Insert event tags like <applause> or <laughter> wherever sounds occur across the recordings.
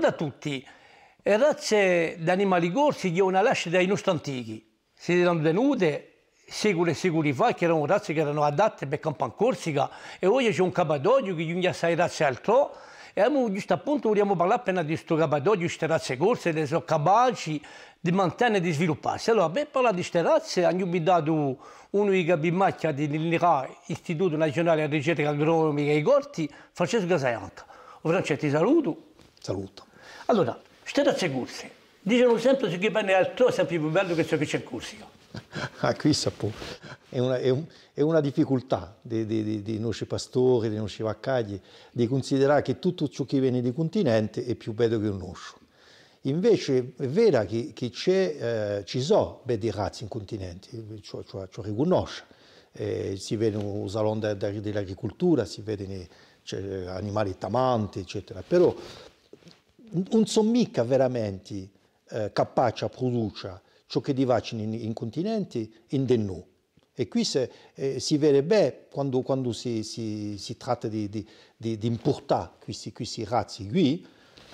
Buongiorno a tutti. Razze di animali corsi che una lascia dai nostri antichi. Si erano venute secoli e secoli fa, che erano razze che erano adatte per in Corsica, e oggi c'è un capadoglio che giunge assai razze altro. E abbiamo, giusto appunto vogliamo parlare appena di questo capadoglio, queste razze corse, che sono capaci di mantenere e di svilupparsi. Allora, per parlare di queste razze, abbiamo invitato uno dei capimacchia dell'INRA, Istituto Nazionale di Ricerca Agronomica e Corti, Francesco Casaianca. Francesco, ti saluto. Saluto. Allora, state a Segursi. Dicono sempre che chi parla altrove è sempre più bello che ciò che c'è in Corsica. <laughs> Ah, qui sapo. È una, è un, è una difficoltà dei, dei, dei, nostri pastori, dei nostri vaccagli, di considerare che tutto ciò che viene di continente è più bello che il nostro. Invece è vero che, che eh, ci sono bei razze in continente, ciò, ciò, ciò riconosce. Eh, si vede un salone dell'agricoltura, si vedono eh, eh, animali tamanti, eccetera. Però non sono mica veramente eh, capaci a produrre ciò che divacino in, in continenti in denù. E qui se, eh, si vede bene quando, quando si, si, si, tratta di, di, di, di importare questi, questi razzi qui,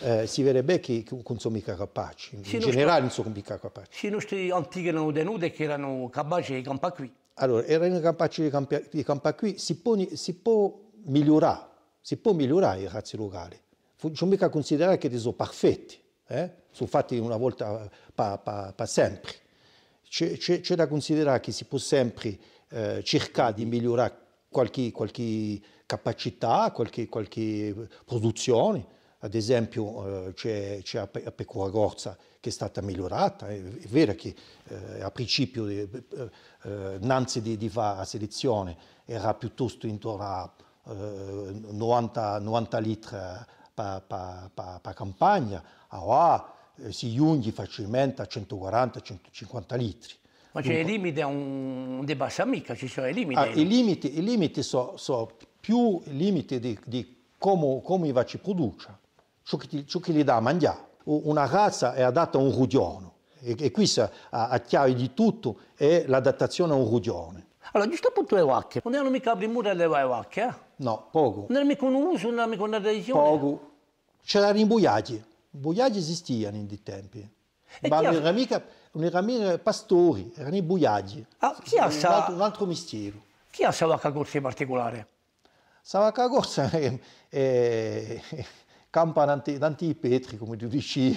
eh, si vede bene che non sono mica capaci, in sì, generale non sono mica capaci. i nostri antichi erano denudi che erano capaci di campare qui. Allora, erano capaci di, campare campa qui, si può, si può migliorare, si può migliorare i razzi locali, non mica considera che sono perfetti, eh? sono fatti una volta per sempre. C'è, da considerare che si può sempre eh, cercare di migliorare qualche, qualche capacità, qualche, qualche, produzione. Ad esempio eh, c'è, c'è a, Pe- a Pecoragorza che è stata migliorata, è, è vero che eh, a principio, eh, innanzi eh, di, di fare la selezione, era piuttosto intorno a 90, 90 litri per la campagna, allora eh, si giunge facilmente a 140-150 litri. Ma c'è il limite a un debassa mica, ci sono i limiti? Ah, I limiti, i limiti sono so più i limiti di, di come, come va ci produce, ciò che, ciò che gli dà a mangiare. Una razza è adatta a un rudione e, e qui a, a chiave di tutto è l'adattazione a un rudione. Allora, giusto certo appunto le vacche. Non erano mica prima le vacche, eh? No, poco. Non erano mica un uso, non erano mica una tradizione. Poco. C'erano i buiaggi. I buiaggi esistevano in dei tempi. E Ma non era mica, non era mica pastori, erano i buiaggi. Ah, chi ha un, altro, un altro mistero. Chi ha questa vacca corsa in particolare? Questa vacca corsa <laughs> è... è, è campa petri, come tu dici,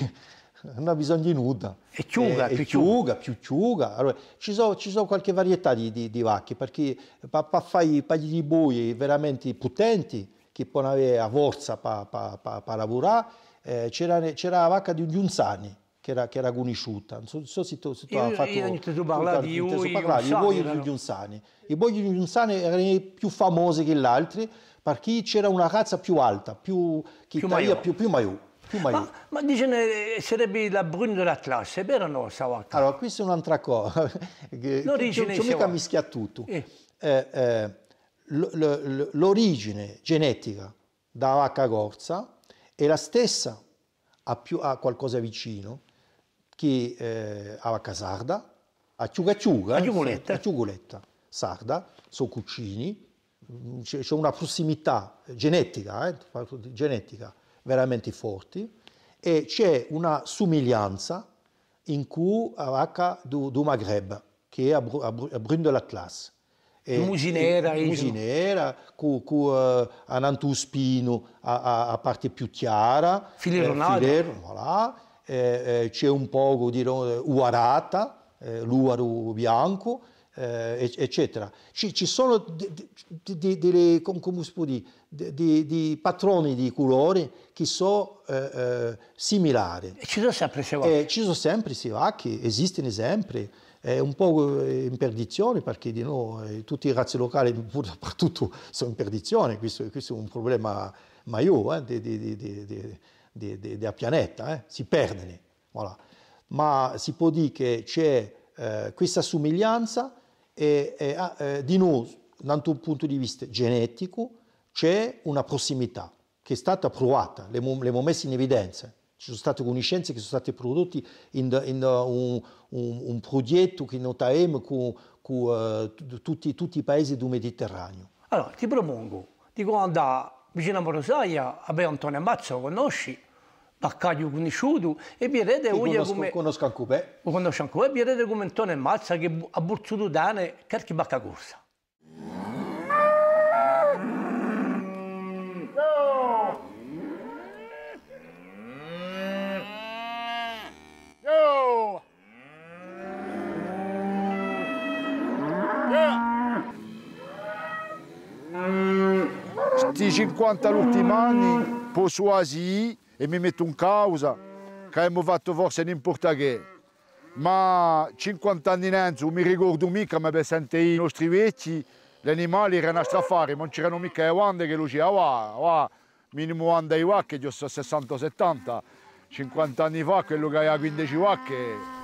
non ha bisogno di nuda. E ciuga, eh, più, ciuga. più ciuga. Allora, ci sono so qualche varietà di, di, di vacche, perché pa, fare i pagli di bui veramente potenti, che possono avere la forza per pa, pa, pa lavorare, eh, c'era, c'era la vacca di Giunzani, che era, che era conosciuta. Non so, se tu, se tu hai fatto... Io tu parlavi di voi, parlavi, i boi di Giunzani. I boi di Giunzani erano più famosi che gli altri, perché c'era una razza più alta, più, che più, taia, più, più ma, ma dice, sarebbe la bruna della classe, è vero o no? Sawakan? Allora, questa è un'altra cosa. <laughs> Non dice mica mischia tutto. Eh. Eh, eh, l'origine genetica da vacca corsa è la stessa a, più, a qualcosa vicino che eh, a vacca sarda, a ciugacciuga, a ciugoletta. sarda, sono cucini, c'è una prossimità genetica, eh, genetica veramente forti e c'è una somiglianza in cui H do, do Maghreb, che è a, Bru- a, Bru- a Brun de l'Atlas. Muginera, diciamo. Muginera con, con uh, eh, Anantuspino a, a, parte più chiara. Filero eh, Ronaldo. Filer, voilà. eh, eh, c'è un po' di Uarata, eh, l'uaro bianco eh, eccetera. Ci, ci sono dei, patroni di colori che sono eh, similari. ci sono sempre i Eh, ci sono sempre sevacchi, esistono sempre. È un po' in perdizione perché di no, tutti i razzi locali dappertutto sono in perdizione, questo, questo è un problema maggiore eh, del pianeta, eh. si perdono. Voilà. Ma si può dire che c'è eh, questa somiglianza Ah, di noi, da un punto di vista genetico, c'è una prossimità che è stata provata, l'abbiamo abbiamo in evidenza. Ci sono state conoscenze che sono state prodotte in, in un, un, un, progetto che notiamo con, con uh, eh, tutti, tutti, i paesi del Mediterraneo. Allora, ti propongo di andare vicino a Morosaglia, a Antonio Ammazzo, conosci, Baccagno conosciuto e Pierete uguale come... Conosco anche te. Conosco anche te, Pierete come Antonio Mazza che ha bursuto dane qualche bacca corsa. Sti 50 ultimi anni, Posuasi, e mi metto in causa che abbiamo fatto forse n'importa che. Ma 50 anni innanzi non mi ricordo mica, mi sentito i nostri vecchi, gli animali erano a strafare, non c'erano mica le guande che lucevano, minimo guande di vacche, io so 60-70, 50 anni fa quello che aveva 15 vacche,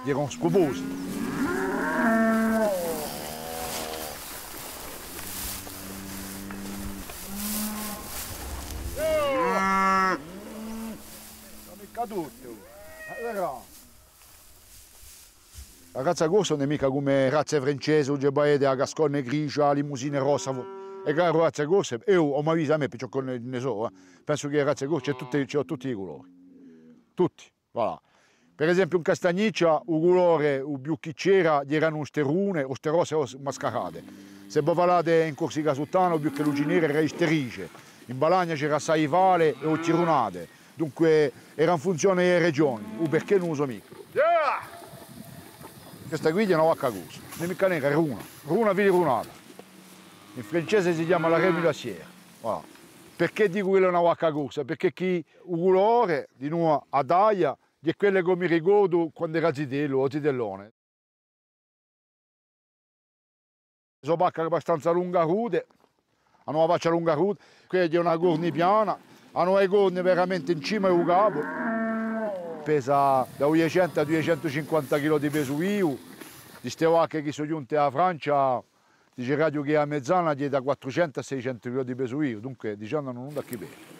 erano spoposi. razza rosse non è mica come razze francese o gebaede, la gasconna grigia, la limusina rossa. E che razze rosse, io ho mai visto a me, perché ne so, eh. penso che razze rosse c'è tutti i colori. Tutti, voilà. Per esempio un castagniccia, un colore, un biucchicera, gli erano sterune, o queste o mascarate. Se voi parlate in Corsica Sottana, più che luginere era esterice. In Balagna c'era saivale e o cirunate. Dunque era in funzione delle regioni, o perché non uso mica. Yeah! Questa guida è una vacca gusa, di meccanica è runa, runa viene runata. In francese si chiama la ah. remulassiera. Voilà. Perché dico quella è una vacca gusa? Perché chi colore di nuova adaia di quelle che mi ricordo quando era zitello o zidellone. Sono bacche abbastanza lunga rude, hanno una faccia lunga rude, quella è una corni piana, hanno le corni veramente in cima e al capo pesa da 800 a 250 kg di peso io. Dicevo anche che sono giunte a Francia, dice Radio che a Mezzana diede 400 a 600 kg di peso io, dunque diciamo non da chi bene.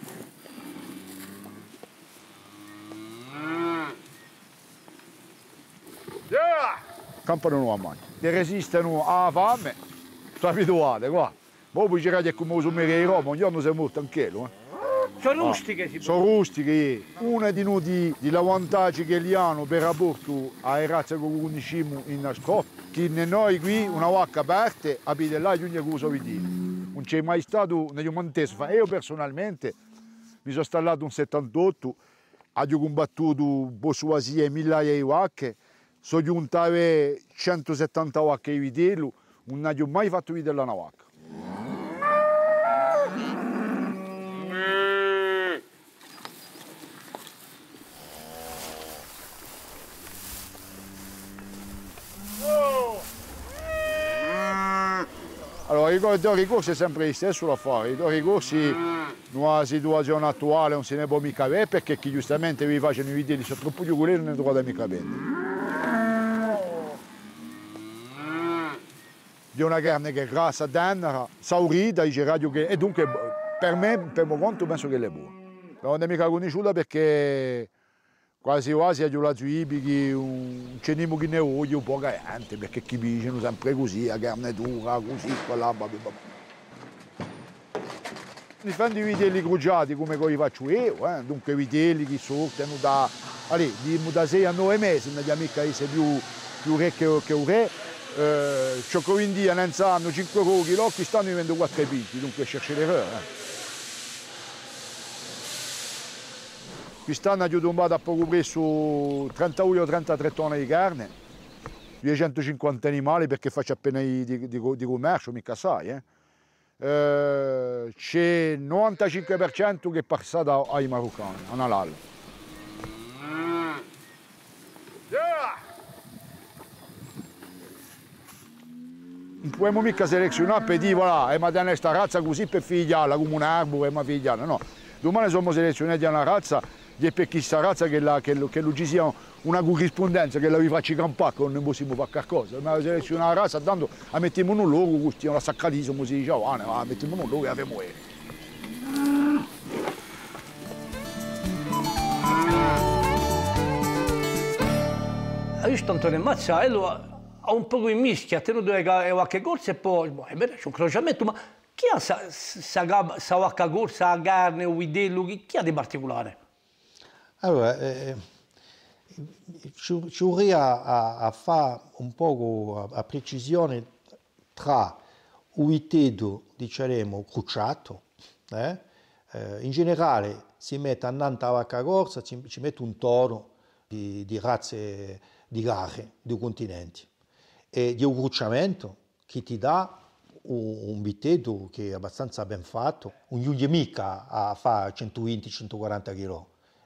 Campano non mangi, ti resistono alla fame, sono abituate qua. Poi puoi girare come uso i che Roma, ogni giorno sei morto anche lui. Eh. Ah, sono rustiche si Sono rustiche, una di noi di, di che li hanno per rapporto alle razze che conosciamo in Scozia, che noi qui una vacca aperta abbiamo là giugno che uso Non c'è mai stato negli umantesi, io personalmente mi sono installato un 78, ho combattuto Bosuasia e migliaia di vacche, sono a 170 vacche di vitello, non ho mai fatto vitello una vacca. do ricorsi è sempre lo stesso da fare, i do ricorsi nella situazione attuale non si ne può mica avere perché chi giustamente vi facciano i video sono troppo giugolini non ne trovate mica bene. Di una carne che è grassa, tenera, saurita, dice radio che... e dunque per me, per mio conto, penso che è buona. Non è mica conosciuta perché quasi quasi a giurato i bichi un cenimo che ne voglio un po' cagante perché chi dicono sempre così la carne dura così quella babà mi fanno i vitelli cruciati come li faccio io eh? dunque i vitelli che sortano da, allì, da 6 a 9 mesi non abbiamo mica se più, più re che, che un re eh, ciò che in non sanno 5 cochi l'occhio stanno i 4 picchi dunque cercare eh. Quest'anno abbiamo a poco preso 31-33 tonne di carne, 250 animali perché faccio appena di, di, di commercio, mica sai. Eh. Eh, c'è il 95% che è passato ai maroccani, a Nalal. Non possiamo mica selezionare per dire, voilà, eh, ma da questa razza così per figliarla, come un albero, eh, ma figliarla, no. Domani siamo selezionati a una razza e per questa razza che, la, che, che ci sia una corrispondenza, che la vi faccia campare, che non ne possiamo fare qualcosa. Ma se seleziona una razza, tanto la mettiamo in un luogo, stiamo staccati, come si diceva, ah, la mettiamo in un luogo e la facciamo muovere. Io sto Antonio Mazza e lui ha un po' in mischia, ha tenuto qualche corsa e poi, boh, c'è un crociamento, ma chi ha questa corsa, la carne, il vidello, chi ha di particolare? Allora, eh, eh, ci, ci vorrei a, a fare un po' a, a precisione tra uitedo, diciamo, cruciato, eh? eh, in generale si mette annanta vacca corsa, ci, ci mette un toro di, di, razze di gare, di continenti, e di un cruciamento che ti dà un, bitedo che è abbastanza ben fatto, un giugno mica a fare 120-140 kg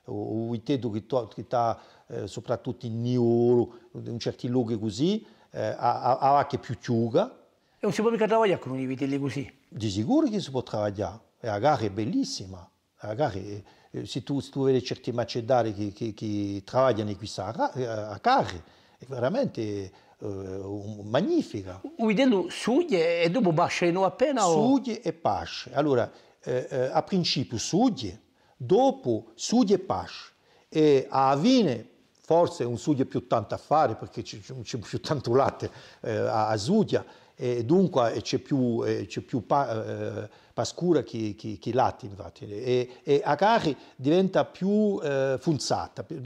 o intedo che, che sta eh, soprattutto in Nioro, in certi luoghi così, eh, ha, ha anche più chiuga. E non si può mica lavorare con i vitelli così? Di sicuro che si può lavorare, la gara è bellissima, la gara è, eh, se tu, se tu, vedi certi macedari che, che, che lavorano qui eh, a, a carri, è veramente uh, magnifica. vitello suglie e dopo bascia appena? O... e bascia, Allora, eh, eh, a principio suglie, dopo Sudi e Pash e a Avine forse un Sudi più tanto a fare perché c'è, c'è più tanto latte eh, a, Sudia e dunque eh, c'è più, eh, c'è più pa, eh, pascura che, che, che latte infatti e, e Akari diventa più eh, funzata, più,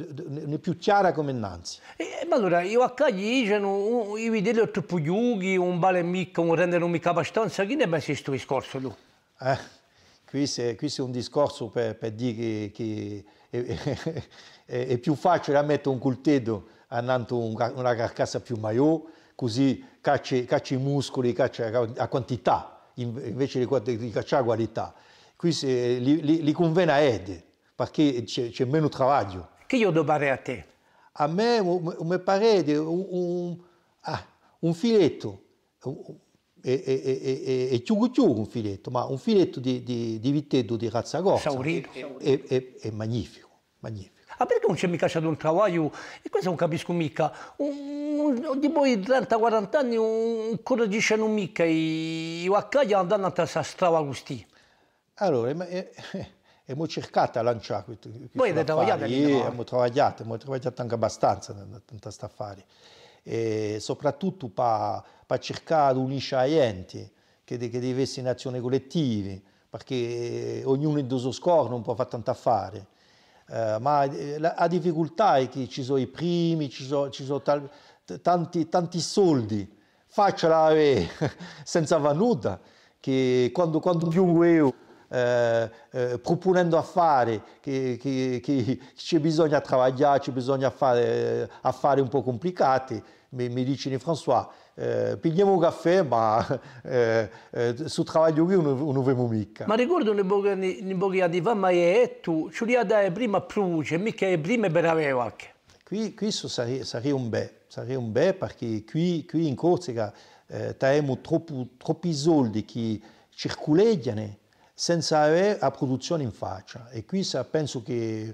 più chiara come innanzi. E, ma allora io a Cagliano i video troppo giughi, un bale mica, un rendere mica abbastanza, chi ne pensi questo discorso tu? Eh? qui c'è un discorso per, per dire che è, <laughs> è, è, più facile mettere un coltello andando una carcassa più maiò, così cacci, i muscoli, cacci la quantità invece di, di cacciare la qualità. Quindi li, li, li conviene a Ede, perché c'è, meno lavoro. Che io devo fare a te? A me mi pare un, un, ah, un filetto. Un, e, e, e, e ciugu ciugu un filetto, ma un filetto di, di, di vitello di razza gorsa. Saurino. È, è, è magnifico, magnifico. Ma ah, perché non c'è mica stato un travaglio? E questo non capisco mica. Un, un, di voi 30-40 anni un coro coraggisce non mica i vaccagli andando a questa strava così. Allora, e, e, abbiamo <laughs> cercato a lanciare questo. Voi avete travagliato? Sì, abbiamo lavorato, abbiamo travagliato anche abbastanza in questo affare. E soprattutto per per cercare di unire gli enti, che, che deve essere in azione collettiva, perché eh, ognuno il suo score non può fare tanto affare. Uh, ma eh, la, la, difficoltà è che ci sono i primi, ci sono, ci sono tal, tanti, tanti, soldi, faccela avere <laughs> senza valuta, che quando, quando più io eh, eh, proponendo affari che, che, che c'è bisogno di lavorare, c'è bisogno di fare affari un po' complicati, mi, mi dicono François, eh, pigliamo un caffè, ma eh, eh, su travaglio qui non avevamo mica. Ma ricordo un po' di fa, ma è tu, ci li dai prima pruce, mica è prima per aveva. Qui, qui so sarei, sarei un bel, sarei un bel perché qui, qui in Corsica eh, abbiamo troppi soldi che circolano senza avere la produzione in faccia e qui penso che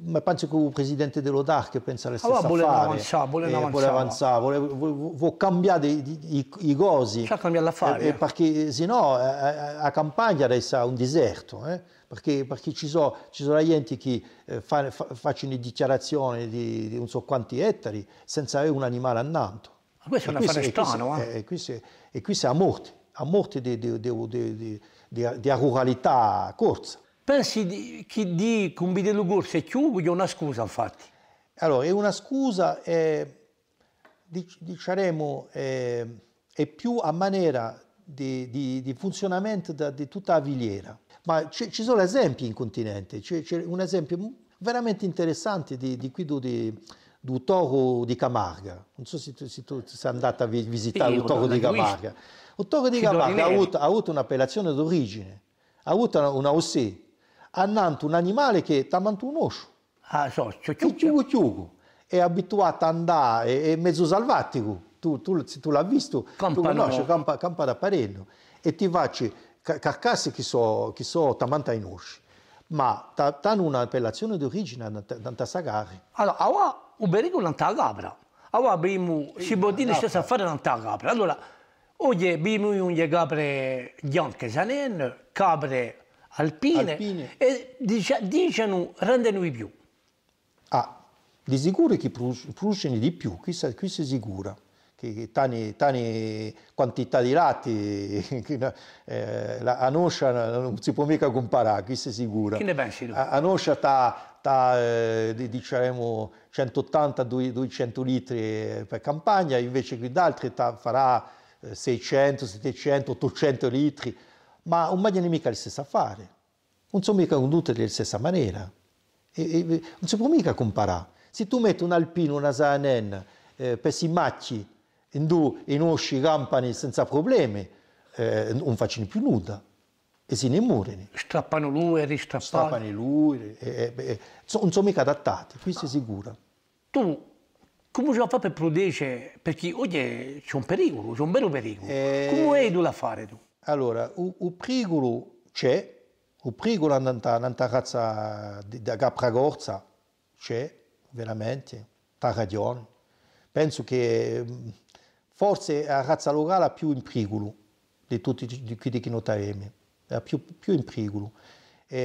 ma penso che il presidente dell'OTAR che pensa alle stesse allora, voleva avanzare, voleva eh, avanzare, avanzare voleva, voleva cambiare i, i, i cosi cioè cambiare l'affare eh, eh, perché se no la campagna resta un deserto eh? perché, perché, ci sono ci sono gente che fa, fa, facciano dichiarazioni di, di, non so quanti ettari senza avere un animale andando. ma questo è un affare strano e qui si è a morte a morte della ruralità corsa Pensi che di Cumbide Lugursi e Chiugo è una scusa, infatti? Allora, è una scusa, eh, diciamo, eh, è più a maniera di, di, di funzionamento da, di tutta la viliera. Ma ci sono esempi in continente, c'è un esempio veramente interessante di, di qui di, di Toro di Camarga. Non so se tu, se tu sei andato a visitare il Toro di Camarga. Il Toro di Camarga ha avuto, ha avuto un'appellazione d'origine, ha avuto una, una OSE, annanto un animale che tamanto un oscio. Ah, so, ciucciugo. Ciucciugo, è abituato a andare, è mezzo salvatico, tu, tu, tu l'hai visto, Campano. tu conosci, campa, campa d'apparello, e ti facci carcasse che sono so, tamanta in osci. Ma hanno un'appellazione d'origine da tasagare. Allora, ora un berico non tagabra. Allora abbiamo, si può dire stessa fare non tagabra. Allora, oggi abbiamo un gabra bianche, zanen, capre alpine, alpine. e dice, dicano rendendoli più. Ah, di sicuro che producono di più, questo, questo è sicuro. Che, che tane, quantità di latte <laughs> che, eh, la, a Noscia non si può mica comparare, questo è sicuro. Che ne pensi tu? A, a Noscia sta, sta eh, diciamo 180-200 litri eh, per campagna, invece qui d'altri farà 600, 700, 800 litri ma un meglio nemico ha le stesse affari, non sono mica condotte della stessa maniera, e, e, non si può mica comparare. Se tu metti un alpino, una sanen, eh, per si macchi, in due, in usci, campani senza problemi, eh, non facciano più nulla e si ne innamorano. Strappano lui e ristrappano. Strappano lui, e, e, non sono mica adattati, questo è ah. sicuro. Tu come si fa per prudere? Perché oggi c'è un pericolo, c'è un vero pericolo. E... Eh, come hai tu l'affare tu? Allora, il Uprigulu c'è, il Uprigulu nanta, nanta razza da Capragorza c'è, veramente, ragione. Penso che mm, forse la razza locale è più in imprigulu di tutti quelli che chi è ha più, in imprigulu. E,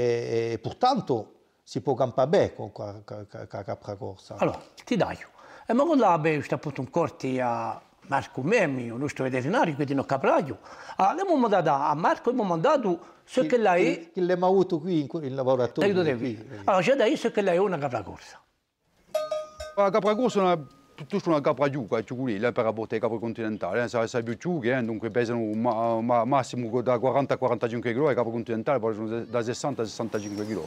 e portanto si può campare bene con la capragorza. Allora, ti dai. E ma con la beh, appunto un corti a Marco me mio, nostro veterinario, veterinar, cu capraio. Allora, ah, All'abbiamo mandato a Marco, abbiamo mandato ce che lei... Che l'abbiamo avuto qui in, in laboratorio. Qui. Allora c'è da dire ce che lei è una capracorsa. La capracorsa è una tutta una capra giuca, ciuculina eh, per la botte capra continentale, eh, sarà più ciuche, eh, dunque pesano ma, ma, massimo da 40-45 kg, capra continentale, da 60-65 kg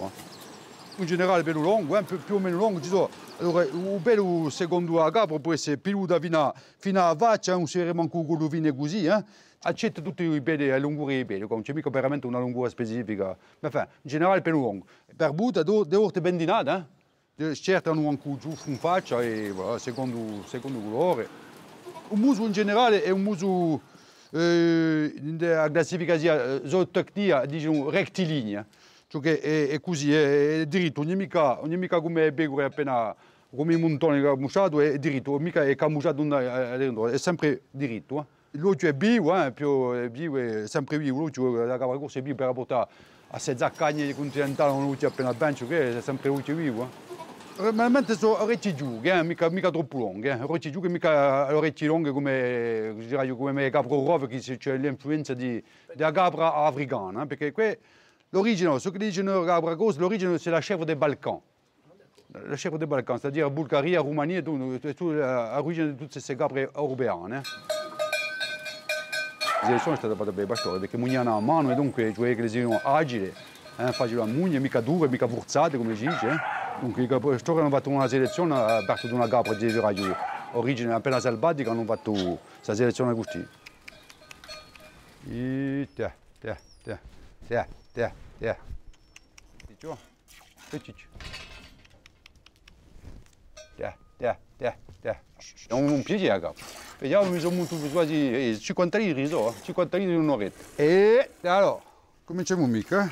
in generale bello lungo, eh, più o meno lungo. Allora, il bello secondo la capo può essere più da fino a faccia, non si manco con vino così. Eh. Accetta tutti i peli, le lungure dei peli, non c'è mica veramente una lunghezza specifica. Ma in generale bello lungo. Per butta, due orte ben dinate. Eh. eh. Certo hanno anche giù in faccia e voilà, secondo, secondo colore. Un muso in generale è un muso... Eh, la classificazione eh, zootecnia, diciamo, rettilinea cioè è, è, così, è, è diritto, ogni mica, ogni mica come è Begore appena come il montone che ha musciato è diritto, mica è camusciato eh, è sempre diritto. Eh. L'occhio è vivo, eh, più, è vivo, è sempre vivo, l'occhio da cavalcorsa è vivo per portare a sei zaccagne continentale, un occhio appena bencio che è sempre l'occhio vivo. Eh. Realmente sono orecchie giughe, eh, mica, mica troppo lunghe, eh. orecchie giughe mica orecchie lunghe come, come capro rove che c'è l'influenza della capra africana, eh, perché qui L'origine, ce que dit Abragos, l'original, c'est la chèvre des Balkans. La chèvre des Balkans, c'est-à-dire Bulgarie, Roumanie, et tout, l'origine de toutes ces gabres européennes. Hein. élections elezioni sono state fatte per i parce que mugnano a mano e dunque cioè che le siano agili, hein, eh, facili à mugne, mica dure, mica forzate comme ils disent. Hein. Donc Dunque i pastori hanno fatto una à partir d'une di una capra di raggio origine appena ont fait sa sélection à così. E tiens, tiens, tiens. Де, де. Ти чого? Вичіч. Де, де, де, де. 영웅 비지야가. 야우미 좀 두부지 치권다리 리도 치권다리 노게. 에, 알아. Come c'è mica? Eh.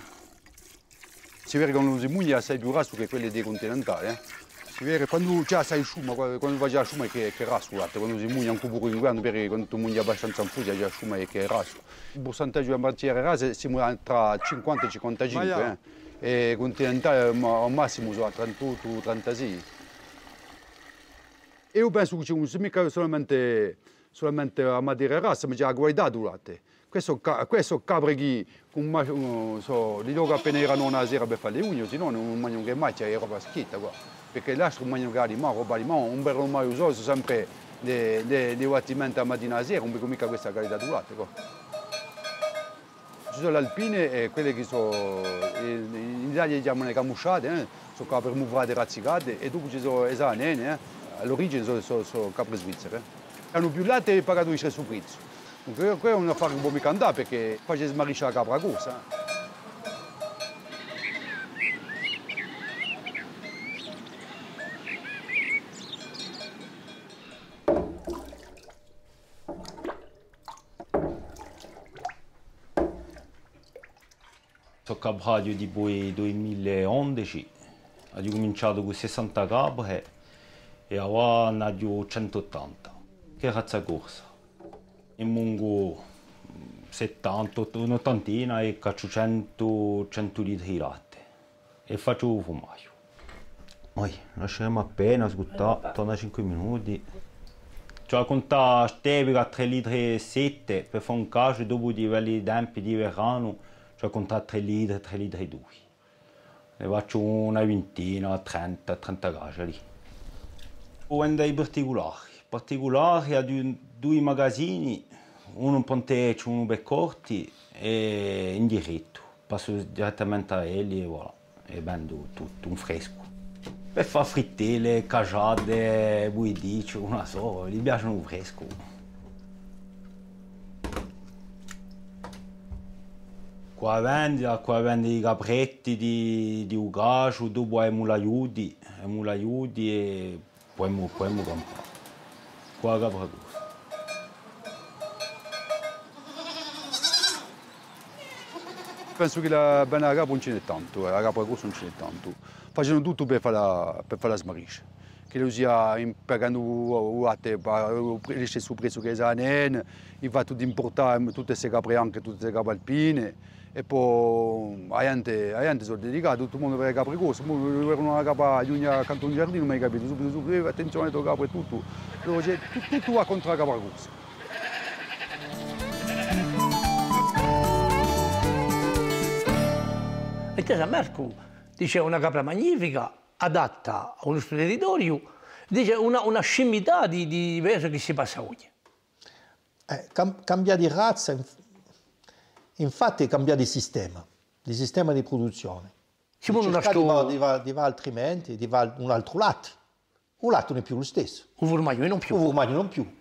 Si vede che non usi assai più grasso che quelle dei continentali, eh? si vede quando già sai in sciuma, quando va già il sciuma è che, che è raso, guarda, quando si mugna un cubo in grano, perché quando tu mugni abbastanza in fusa già il sciuma è che è raso. Il percentaggio di bandiera rasa si muove tra 50 e 55, eh. e continentale al massimo sono 38 36. Io penso che non sia mica solamente, solamente la bandiera rasa, ma già a guaidato latte. Questo, questo capre che con, so, li dopo appena erano una sera per fare le unghie, se no non mangiano che macchia, è roba schietta qua perché l'astrumento magari ma roba non bel mai usato sempre dei battimenti a mattina a sera, non mica questa carità durata. Ecco. Ci sono le alpine e quelle che sono, in Italia le chiamano le camusciate, eh? sono capre muvate razzicate e dopo ci sono esanene, eh? all'origine sono, sono, sono capre svizzere. Eh. Hanno più latte e pagano il suo prezzo. Quello è un affare che non può mica andare perché poi ci smarisce la capra corsa. cabbaio di poi 2011 ho cominciato con 60 cabbe eh, e ora ne ho 180 che razza corsa in mungo 70 un'ottantina e caccio 100 100 litri di latte e faccio un fumaio poi lasciamo appena scottare torna 5 minuti ho contato stevica 3 litri e 7 per fare un caso dopo di quelli tempi di verano cioè contare tre litri, tre litri e due. Ne faccio una ventina, 30, 30 case lì. O andai particolari, particolari a due, due magazzini, uno in Pontecio, uno per corti e in diritto. Passo direttamente a Eli e voilà, e vendo tutto, un fresco. Per fare frittelle, cagiate, buidici, una sola, gli piacciono un fresco. Qua vendi, qua vendi i capretti di, di Ugacio, tu eh, puoi mu l'aiuti, e poi mu, poi mu comprare. Qua capra cosa. Penso che la bene a non ce n'è tanto, eh, a capo cosa non ce n'è tanto. Facciano tutto per farla, per farla smarrire che lo sia pagando a te, lo stesso prezzo che è fatto di importare tutte queste capre anche tutte le capre alpine e poi a aiante sono dedicato, tutto il mondo per capire cose, erano una capa di ogni canto un giardino, mi hai capito, subito, subito, eh, attenzione, tuo capo e tutto, cioè, tutto va contro la capa cosa. E San Marco dice una capra magnifica, adatta a uno territorio, dice una, una scimità di, di peso che si passa oggi. Eh, cam cambia di razza, Infatti cambia di sistema, il sistema di produzione. Simone Cercate Nasco... di, va, di va altrimenti, di va un altro latte. Un latte non è più lo stesso. Un formaggio non più. Un formaggio non più.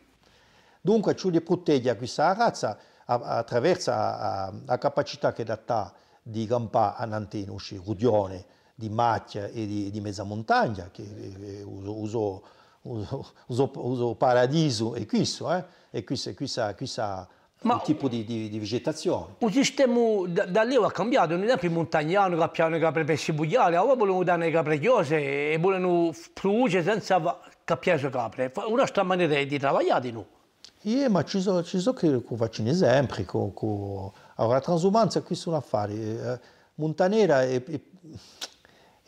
Dunque ciò di protegge questa razza attraverso la capacità che dà di campare a Nantino, uscire rudione di macchia e di, di mezza montagna, che eh, eh uso, uso, uso, uso, paradiso e questo, eh? e questa, questa, questa ma un tipo di, di, di, vegetazione. Un sistema da, da lì ha cambiato, non è più montagnano che le capre per sibugliare, ora vogliono dare le capre chiose e volevano produrre senza capire le capre. Una nostra maniera di lavorare no? Sì, ma ci sono so che faccio un esempio. Con, con... Allora, la transumanza qui sono affari. Eh, Montanera è, è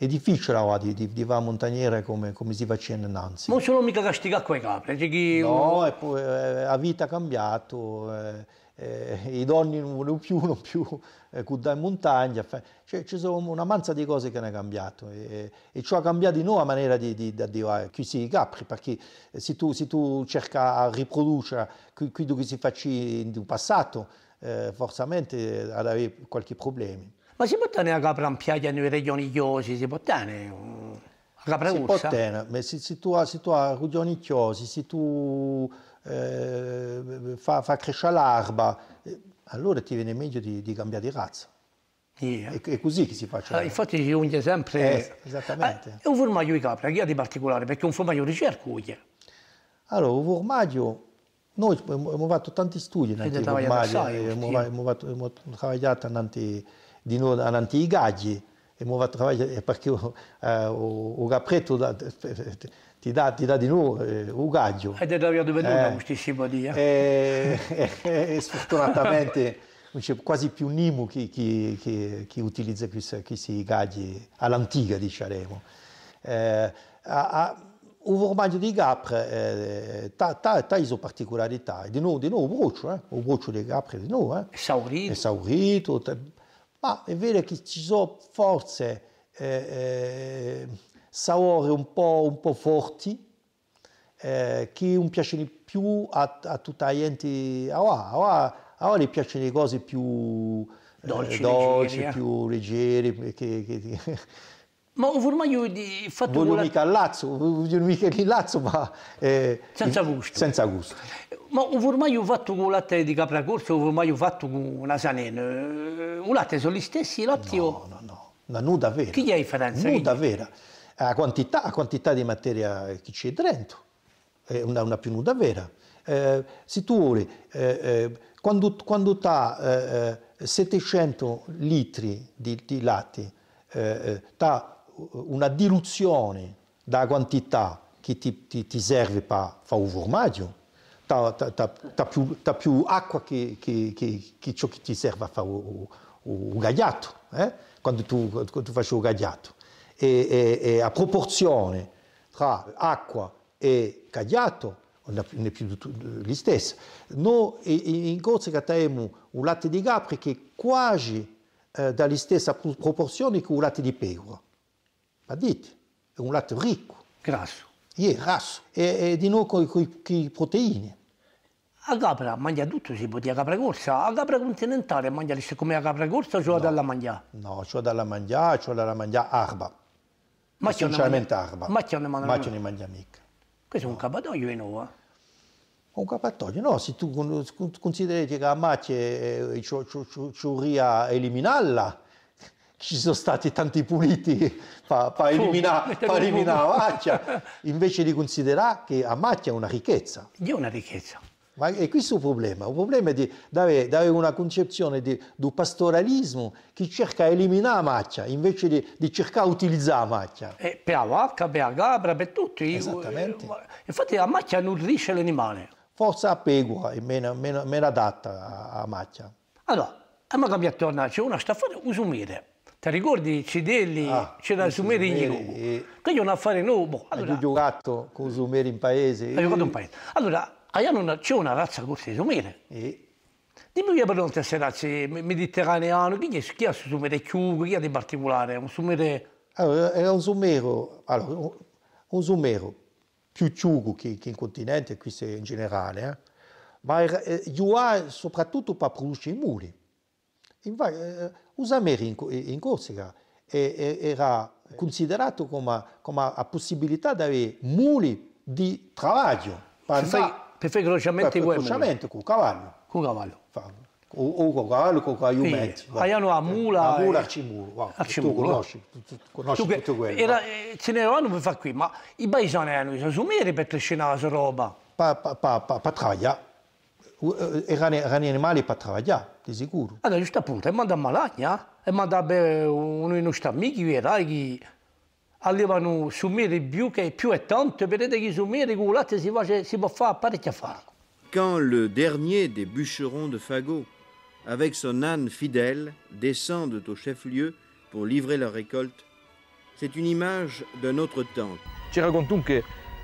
è difficile là, di, di, di fare montagnere come, come, si faceva innanzi. Non sono mica castigati con i capri. Che... No, e poi eh, la vita ha cambiato, eh, eh, i donni non volevo più, non più eh, in montagna. Cioè, ci sono una manza di cose che hanno cambiato e, e ciò ha cambiato di nuovo la maniera di, di, di, di chiusi i capri, perché eh, se tu, se tu cerchi a riprodurre quello che si faceva in passato, eh, forzamente eh, ad avere qualche problema. Ma si può tenere la capra in piaggia nei regioni chiosi, si può tenere mm, la capra si ursa? Si può tenere, se, se, tu, se tu hai regioni chiosi, se tu eh, fa, fa crescere l'arba, eh, allora ti viene meglio di, di cambiare di razza. Yeah. È, così che si fa. Cioè. Allora, ah, infatti si unge sempre... Eh, esattamente. Eh, è un formaggio di capra, che ha di particolare? Perché è un formaggio ricercuglia. Allora, un formaggio... Noi abbiamo fatto tanti studi, in abbiamo lavorato in tanti de novo na antiguidade. E mova trabalho eh, é porque eh, o, o, o gapreto dá, eh, ti, dá, ti dà di nuovo eh, un gaggio. Ed è davvero venuta eh, questissima lì. E, e, sfortunatamente non c'è quasi più Nimo che, chi, chi, chi utilizza questi, questi gaggi all'antica, diciamo. Eh, a, a, il formaggio di capre eh, ha sue particolarità, di nuovo, di nuovo il broccio, eh? il broccio di capre di nuovo. Eh? Esaurito. Esaurito, ma è vero che ci sono forse eh, eh, sapori un po', un po forti eh, che non piacciono più a, a tutta la gente. A ora, gli piacciono le cose più dolci, eh, dolci leggeri. Eh. più leggere, che, che, ma ormai io ho fatto... Voglio quella... mica il Lazzo, voglio mica il Lazzo, ma... Eh, senza gusto. Senza gusto. Ma ormai ho fatto con latte di capracorso, ormai ho fatto con la Sanena. Eh, un latte sono gli stessi latti No, no, no. Una nuda vera. Chi è in Francia? Nuda vera. A quantità, a quantità di materia eh, che c'è dentro. È una, una più nuda vera. Eh, se tu vuoi, eh, eh quando, quando tu hai 700 litri di, di latte, eh, ta una diluzione della quantità che ti, ti, ti serve per fare un formaggio, da più acqua che, che, che, che, ciò che ti serve a fare un, gagliato, eh? quando tu, tu faccio un gagliato. E, e, e, a proporzione tra acqua e cagliato non è più gli stessi. Noi in Corsica abbiamo un latte di capre che è quasi eh, dalla stessa proporzione che un latte di pecora. Vedete? È un latte ricco. Grasso. Sì, grasso. E, e, di noi con le proteine. La capra mangia tutto, si può dire, la capra corsa. La capra continentale mangia come la capra corsa o c'è no. dalla mangiare? No, c'è dalla mangiare, c'è dalla mangiare arba. Ma Sinceramente mangia... arba. Ma ce ne mangia, ma ce ne mangia mica. Questo no. è un capatoio di nuovo. Eh. Un capatoio, no, se tu consideri che la macchia ciuria eliminarla, ci sono stati tanti puliti, fa, eliminare la Macchia, <laughs> invece di considerare che la Macchia è una ricchezza. È una ricchezza. Ma è questo il problema, il problema è di avere, di avere una concezione di, di, pastoralismo che cerca di eliminare la Macchia invece di, di cercare di utilizzare la Macchia. Eh, per vacca, per la capra, per tutti. Esattamente. Infatti la Macchia nutrisce l'animale. Forse la pegua è meno, meno, meno adatta alla Macchia. Allora, ma cambiamo a tornare, c'è una staffata usumire ti ricordi Cidelli ah, c'era il Sumeri in Gioco e... Eh. che è boh, un affare nuovo allora, hai giocato con Sumeri in paese hai eh, giocato in paese allora c'è una razza così Sumere e... Eh. dimmi che per queste razze mediterraneane chi è, chi è Sumere chiuso chi ha di particolare un Sumere allora, era un Sumero allora, un Sumero più ciugo che, che in continente, qui in generale, eh? ma era, eh, soprattutto per produrre i muri. Infatti, eh, Usamer in, eh, in Corsica era considerato come, come la possibilità di avere muli di travaglio. Per fare incrociamento con cavallo. con cavallo. Con cavallo. O, o con cavallo con aiumetti. Sì. Aiano a mula. A mula e... a Wow. A Tu conosci, tu, conosci Dunque, tutto quello. Era, eh, ce ne vanno per fare qui, ma i paesani erano i sumeri per trascinare questa roba. Pa, pa, pa, pa, pa, pa e gani, e, gani ranimali pa trabalhar, sicuro. Allora, ah, giusto appunto, e manda a malagna, e manda bem um nostro amigo, era que allevano su mire di più che più è tanto, e vedete che su me regolate si, va, si può fare parecchia farco. Quand le dernier des bûcherons de Fagot, avec son âne fidèle, descendent au chef-lieu pour livrer leur récolte, c'est une image d'un autre temps. Ci raconte que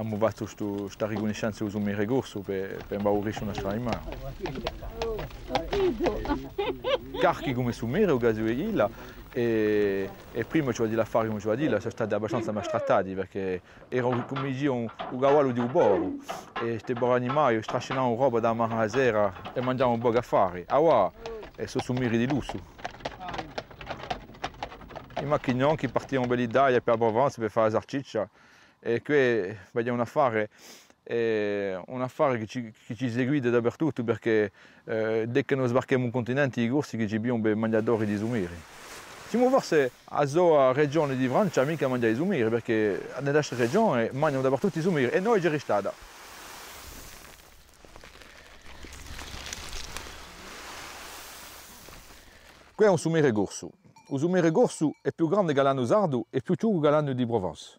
abbiamo uvațu questa riconoscenza gune șanse uzum mi regursu pe pe mbaurișul na ștraima. Carchi gume sumere ugazu e ila e, e prima ci la fare come ci la sono stati abbastanza mastrattati perché erano come dice un, un cavallo di un boro e questi boro animali strascinavano roba da marasera e mangiavano un po' affari. Awa ah, e sono sumiri di lusso. I macchinoni che partivano per l'Italia, per la Provence, per fare la sarciccia e qui abbiamo un affare, un affare che, ci, che ci segue dappertutto perché eh, dès che noi sbarchiamo un continente i corsi che ci piombe mangiatori di sumiri. Siamo forse a zoo regione di Francia mica mangiare i sumiri perché nella nostra regione mangiano dappertutto i sumiri e noi ci restiamo. Qui è un sumire gorso. Il sumire gorso è più grande che l'anno sardo e più lungo che l'anno di Provence.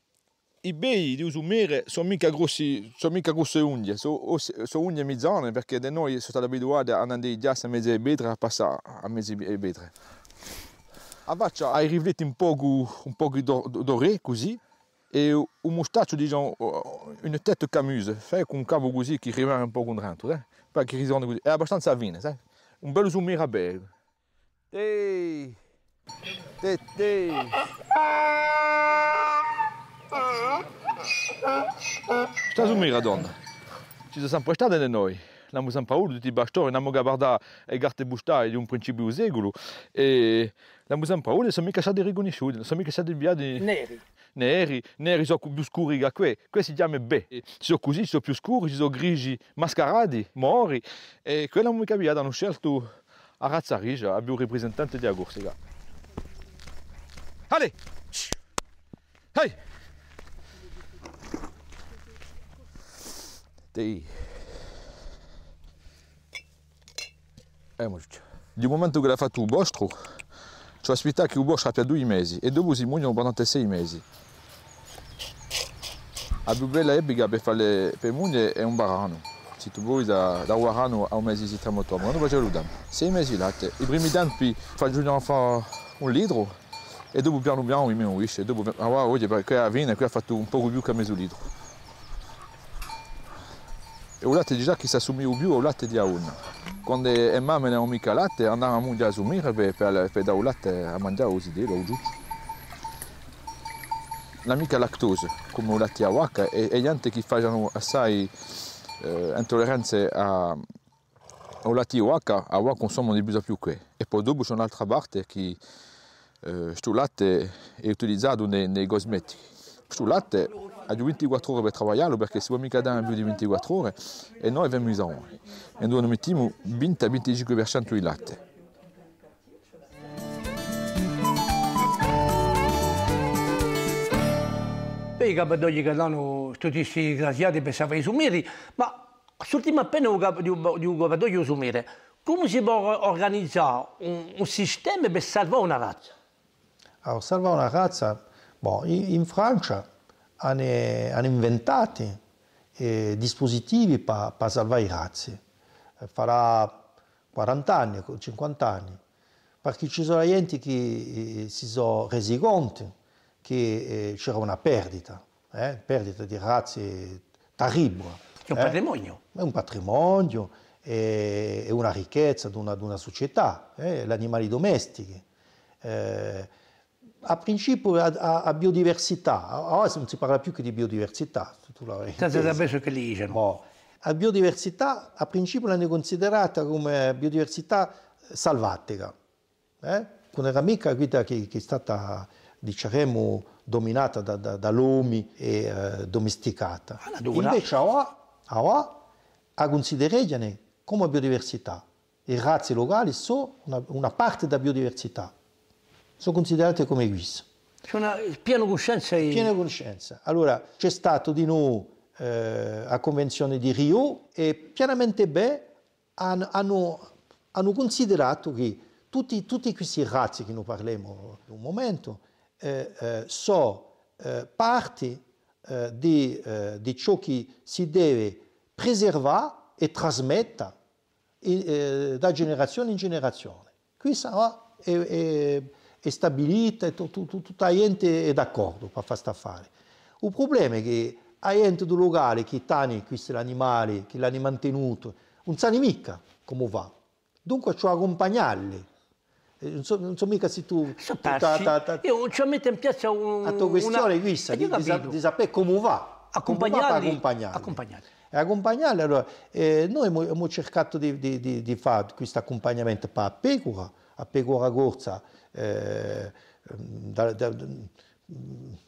i bei di Usumere sono mica, grossi, sono mica grosse unghie, sono, sono unghie mezzane perché da noi sono stati abituati a andare già a mezzo ai betre a passare a mezzo ai betre. A faccia hai rifletti un po', un po d'ore così e un mustaccio, diciamo, una testa camuse, fai con un cavo così che rimane un po' con dentro, eh? perché risonde così, è abbastanza vina, sai? Un bello Usumere bello. Ehi! Te, te. Ah! Sta su mira donna. Ci sono sempre state da noi. L'abbiamo sempre avuto tutti i bastori, abbiamo guardato le carte bustate di un principio secolo e la l'abbiamo sempre avuto e sono mica stati riconosciuti, non sono mica stati inviati... Neri. Neri, neri sono più scuri che qui, qui si chiama be. Ci sono così, ci sono più scuri, ci sono grigi, mascarati, mori e quello mica mi capiva, hanno scelto a razza grigia, abbiamo un rappresentante di Agursica. Allez Hey Ty. Di momento che la fate tu vostro, cioè aspetta che il vostro abbia due mesi e dopo si muoiono durante sei mesi. La più bella epica per fare per muoiono è un barano. Se tu vuoi da, da Warano a un mese si trama tua mano, faccio l'udam. Sei mesi latte. I primi tempi fa giù fa un litro e dopo piano piano mi un wish e dopo ah, oggi perché a vino qui ha fatto un poco più che mezzo litro. Eulate deja ki se si ubiu, eulate dia un. Quando e mamele au mica latte, andava a mungia a sumire pe, un ale, pe latte a mangia o zi de la mica lactose, come latte a wacca, e, e gente che facciano assai eh, intolleranze a, au latte a wacca, a wacca consumano di più più che. E poi dopo c'è un'altra parte che questo eh, latte è utilizzato nei, nei cosmetici. Questo latte di 24 ore per lavorare perché se vuoi mica dare più di 24 ore e noi abbiamo a E noi mettiamo 20-25% di latte. I capadogli che danno tutti questi graziati pensavano i sumeri, ma sortiamo appena di un capadoglio sumere. Come si può organizzare un, un sistema per salvare una razza? Allora, salvare una razza, boh, in Francia hanno, hanno inventato eh, dispositivi per pa salvare i razzi. Eh, farà 40 anni, 50 anni, perché ci sono gente che eh, si sono resi conto che eh, c'era una perdita, eh? perdita di razzi terribile. È un eh? patrimonio. È un patrimonio, è, una ricchezza di una, società, eh? gli animali domestici. Eh, a principio a, a, a, biodiversità, ora non si parla più che di biodiversità, tu l'avrai sapete che li dicono. No. Boh. A biodiversità a principio l'hanno considerata come biodiversità salvatica, eh? con una mica guida che, che, è stata, diciamo, dominata da, da, da e eh, domesticata. Ah, invece ora, ora a considerare come biodiversità. I razzi locali sono una, una parte della biodiversità sono considerate come guisa. C'è una piena coscienza? E... Piena coscienza. Allora, c'è stato di nuovo eh, a Convenzione di Rio e pienamente beh hanno, hanno, hanno considerato che tutti, tutti, questi razzi che noi parliamo in un momento eh, eh, sono eh, parte eh, di, eh, di, ciò che si deve preservare e trasmettere da generazione in generazione. Qui sarà... E, e, è stabilita e tutta la gente è d'accordo per fare affare. Il problema è che la gente del locale che tani questo animale, che l'hanno mantenuto, non sa mica come va. Dunque ci accompagnarli. Eh, non so, non so, mica se tu... Sapassi, ta, ta, ta, io ci metto in piazza un... La tua questione una... questa, eh, di, di, di sapere come va. Accompagnarli. Accompagnarli. accompagnarli. E accompagnarli, allora, eh, noi abbiamo cercato di, di, di, fare questo accompagnamento per la pecora, a Pecora Gorza, eh, da, da,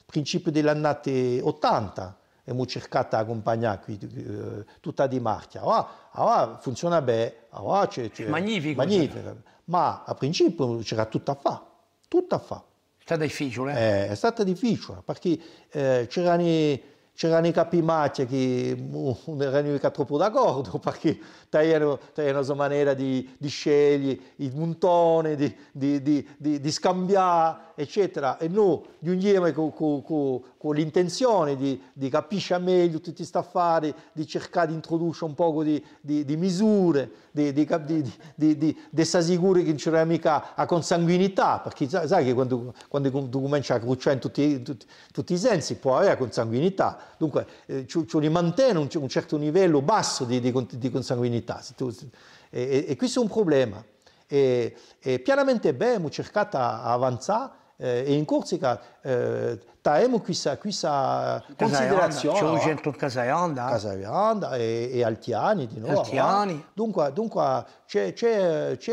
principio dell'annata annate 80, abbiamo cercato di accompagnare qui eh, tutta di Marchia. Allora, allora funziona bene, allora c'è, c'è magnifico, magnifico. Certo. ma a principio c'era tutto a fare, tutto a fare. È stato difficile. Eh? Eh, è stato difficile perché eh, c'erano C'erano i macchie che <laughs> non erano mica troppo d'accordo <laughs> perché c'era una sua maniera di, di scegliere il montone, di, di, di, scambiare eccetera, e noi di un con, con, con, con l'intenzione di, di, capire meglio tutti questi affari, di cercare di introdurre un po' di, di, di misure, di, di, essere sicuri che non c'è mica a consanguinità, perché sai che quando, quando tu cominci a cruciare in tutti, tutti, tutti i sensi può avere consanguinità, dunque eh, ci, ci mantiene un, un, certo livello basso di, consanguinità. E, e, e, questo è un problema. E, e pianamente abbiamo cercato di avanzare eh, e in Corsica eh, abbiamo questa, questa considerazione. C'è un centro in Casaianda. Casaianda e, e, Altiani di nuovo. Altiani. Dunque, dunque c'è,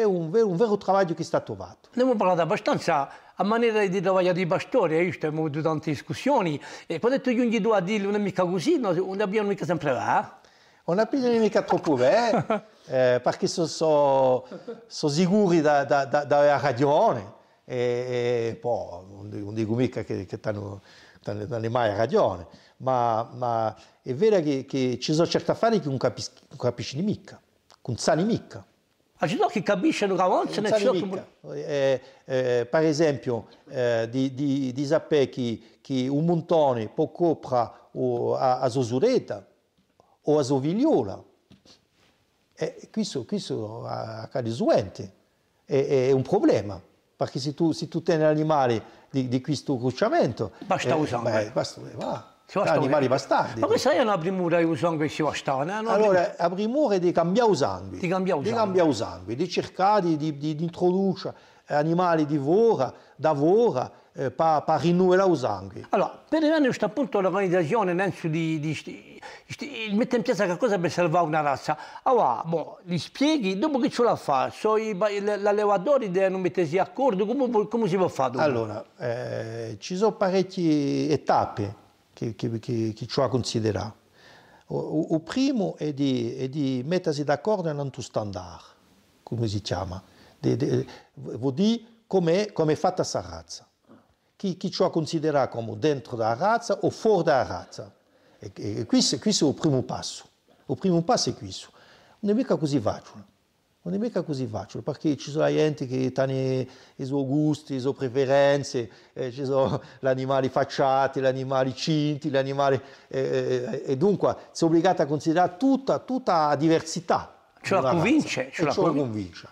un, un, vero lavoro che è stato fatto. Abbiamo parlato abbastanza a maniera di lavorare di pastori, io stiamo avuto tante discussioni, e quando ho detto gli due a dirgli non è mica così, non abbiamo mica sempre là. Non abbiamo mica troppo vero, <laughs> eh, perché sono so, so sicuri da, da, da, da ragione e, e poi non dico mica che, che t'hanno, t'hanno, t'hanno mai ragione, ma, ma è vero che, che, ci sono certi affari che non, capis, non capisci mica, non sanno mica. Ma ci sono che capiscono che avanzano e ci sono eh, eh, Per esempio, eh, di, di, di sapere che, che, un montone può comprare a, a Sosureta o a Sovigliola. E eh, questo, questo accade sovente, è, è un problema perché se tu, se tu tieni l'animale di, di, questo cucciamento... Basta eh, usare. Beh, basta, va. Animali bastardi. Ma questa è una premura che usano questi bastardi. Eh? Allora, la premura è di cambiare sangue. Di cambiare sangue. Di cambiare sangue, di cercare di, di, di introdurre eh, animali divora, davora, eh, pa, pa rinnovare il sangue. Allora, per il questo appunto l'organizzazione di, di, di, mette in piazza qualcosa per salvare una razza. Allora, bon, gli spieghi, dopo che ce la fa, so i, gli allevatori devono mettersi d'accordo, come, come, si può fare? Dopo? Allora, eh, ci sono parecchie tappe che, che, che, che ci ha considerato. Il primo è di, è di mettersi d'accordo in un standard, come si chiama. De, de, vuol dire come, come è fatta questa razza. Chi, chi ci ha come dentro la razza o fuori dalla razza. E, e, e questo, questo, è il primo passo. Il primo passo è questo. Non è mica così facile. Non è mica così facile, perché ci sono gente che hanno i suoi gusti, le sue preferenze, eh, ci sono gli animali facciati, gli animali cinti, gli animali... Eh, eh, eh e dunque sei obbligato a considerare tutta, tutta la diversità. Ce la convince. Ce la convince.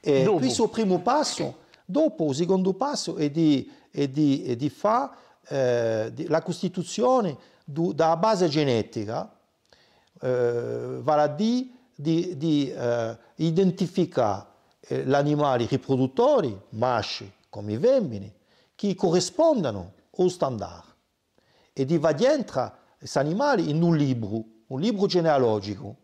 E dopo. il primo passo, dopo il secondo passo è di, di, di fare eh, la costituzione della base genetica, eh, vale a dire di, di eh, identificare eh, gli animali riproduttori, masci come femmine, che corrispondano allo standard e di va dentro questi animali in un libro, un libro genealogico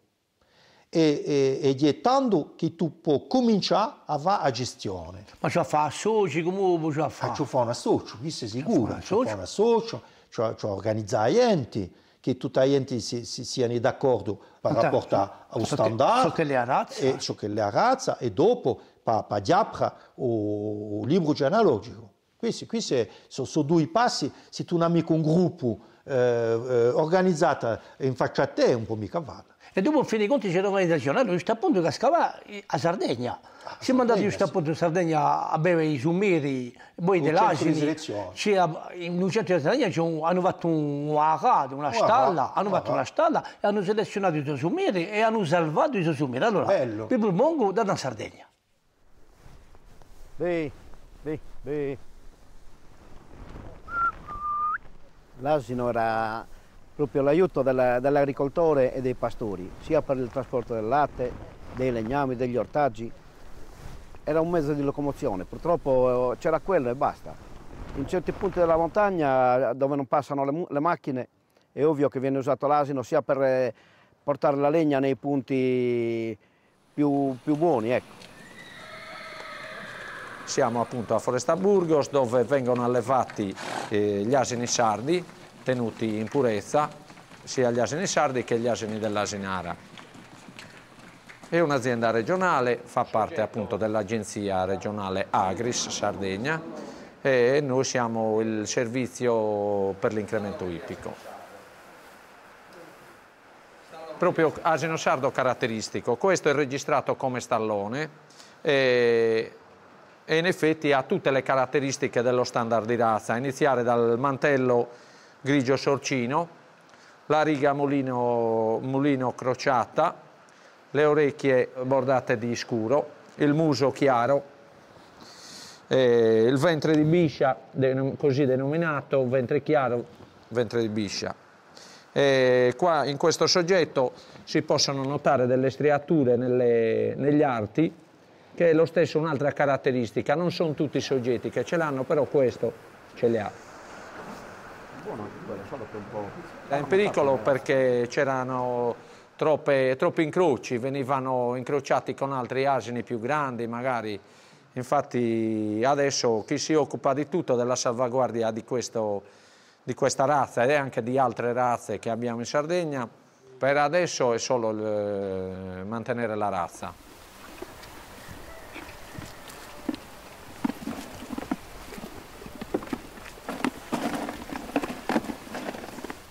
e, e, e gettando che tu puoi cominciare a fare la gestione. Ma ci fa soci, come eh, ci fa? Ci fa un associo, questo è sicuro, ci fa un associo, ci organizza enti, che tutti gli enti si, si, siano d'accordo per rapporto allo standard. So che le razza. E, so che le razza e dopo per diapra o, o libro genealogico. Questi, questi sono, sono due passi, se tu non hai un gruppo eh, eh organizzato in faccia a te, un po' mica vale. E dopo, in fin dei conti, c'era un'organizzazione. Allora, giusto appunto, cascava a Sardegna. Ah, Siamo andati giusto appunto in Sardegna a bere i sumeri, poi dell'Asini. C'era, in un centro di Sardegna un, hanno fatto un agado, una stalla, ah, hanno ah, fatto una stalla e hanno selezionato i suoi sumeri e hanno salvato i suoi sumeri. Allora, Bello. People Mongo da Sardegna. Vedi, vedi, vedi. L'asino era proprio l'aiuto dell'agricoltore e dei pastori, sia per il trasporto del latte, dei legnami, degli ortaggi. Era un mezzo di locomozione, purtroppo eh, c'era quello e basta. In certi punti della montagna dove non passano le, le macchine è ovvio che viene usato l'asino sia per eh, portare la legna nei punti più, più buoni. Ecco. Siamo appunto a Foresta Burgos dove vengono allevati eh, gli asini sardi tenuti in purezza sia gli asini sardi che gli asini dell'Asinara. È un'azienda regionale, fa parte appunto dell'agenzia regionale Agris Sardegna e noi siamo il servizio per l'incremento ippico proprio asino sardo caratteristico. Questo è registrato come stallone e, e, in effetti ha tutte le caratteristiche dello standard di razza, a iniziare dal mantello grigio sorcino, la riga mulino, mulino crociata, le orecchie bordate di scuro, il muso chiaro, eh, il ventre di biscia, de, così denominato, ventre chiaro, ventre di biscia. E qua in questo soggetto si possono notare delle striature nelle, negli arti, che è lo stesso un'altra caratteristica. Non sono tutti i soggetti che ce l'hanno, però questo ce li ha buono anche quello, solo che un po'... Era in pericolo perché c'erano troppi incroci, venivano incrociati con altri asini più grandi magari. Infatti adesso chi si occupa di tutto della salvaguardia di, questo, di questa razza e anche di altre razze che abbiamo in Sardegna, per adesso è solo il, eh, mantenere la razza.